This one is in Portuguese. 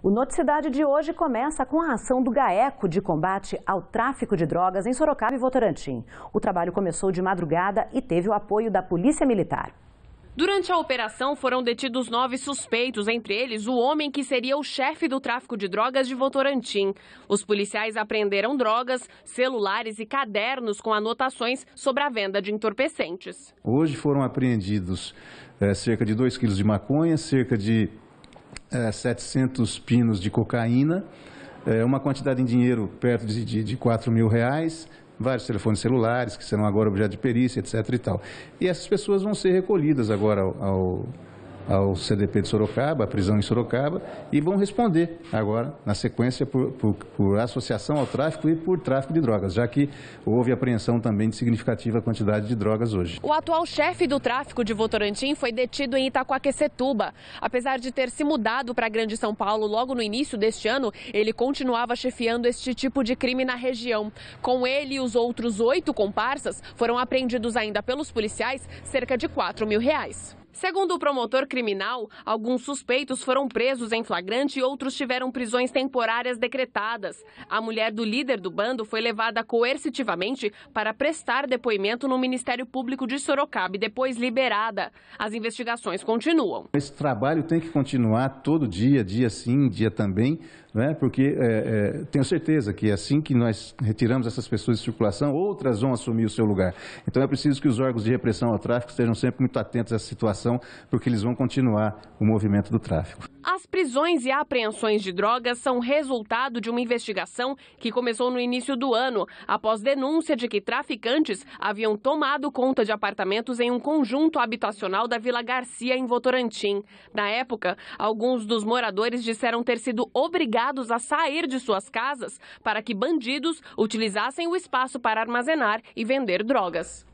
O Noticidade de hoje começa com a ação do GAECO de combate ao tráfico de drogas em Sorocaba e Votorantim. O trabalho começou de madrugada e teve o apoio da Polícia Militar. Durante a operação foram detidos nove suspeitos, entre eles o homem que seria o chefe do tráfico de drogas de Votorantim. Os policiais apreenderam drogas, celulares e cadernos com anotações sobre a venda de entorpecentes. Hoje foram apreendidos é, cerca de 2 quilos de maconha, cerca de é, 700 pinos de cocaína, é, uma quantidade em dinheiro perto de, de, de 4 mil reais, vários telefones celulares que serão agora objeto de perícia, etc. E, tal. e essas pessoas vão ser recolhidas agora ao, ao ao CDP de Sorocaba, à prisão em Sorocaba, e vão responder agora, na sequência, por, por, por associação ao tráfico e por tráfico de drogas, já que houve apreensão também de significativa quantidade de drogas hoje. O atual chefe do tráfico de Votorantim foi detido em Itaquaquecetuba. Apesar de ter se mudado para a Grande São Paulo logo no início deste ano, ele continuava chefiando este tipo de crime na região. Com ele e os outros oito comparsas, foram apreendidos ainda pelos policiais cerca de 4 mil reais. Segundo o promotor criminal, alguns suspeitos foram presos em flagrante e outros tiveram prisões temporárias decretadas. A mulher do líder do bando foi levada coercitivamente para prestar depoimento no Ministério Público de Sorocaba e depois liberada. As investigações continuam. Esse trabalho tem que continuar todo dia, dia sim, dia também, né? porque é, é, tenho certeza que assim que nós retiramos essas pessoas de circulação, outras vão assumir o seu lugar. Então é preciso que os órgãos de repressão ao tráfico estejam sempre muito atentos a essa situação, porque eles vão continuar o movimento do tráfico. As prisões e apreensões de drogas são resultado de uma investigação que começou no início do ano, após denúncia de que traficantes haviam tomado conta de apartamentos em um conjunto habitacional da Vila Garcia, em Votorantim. Na época, alguns dos moradores disseram ter sido obrigados a sair de suas casas para que bandidos utilizassem o espaço para armazenar e vender drogas.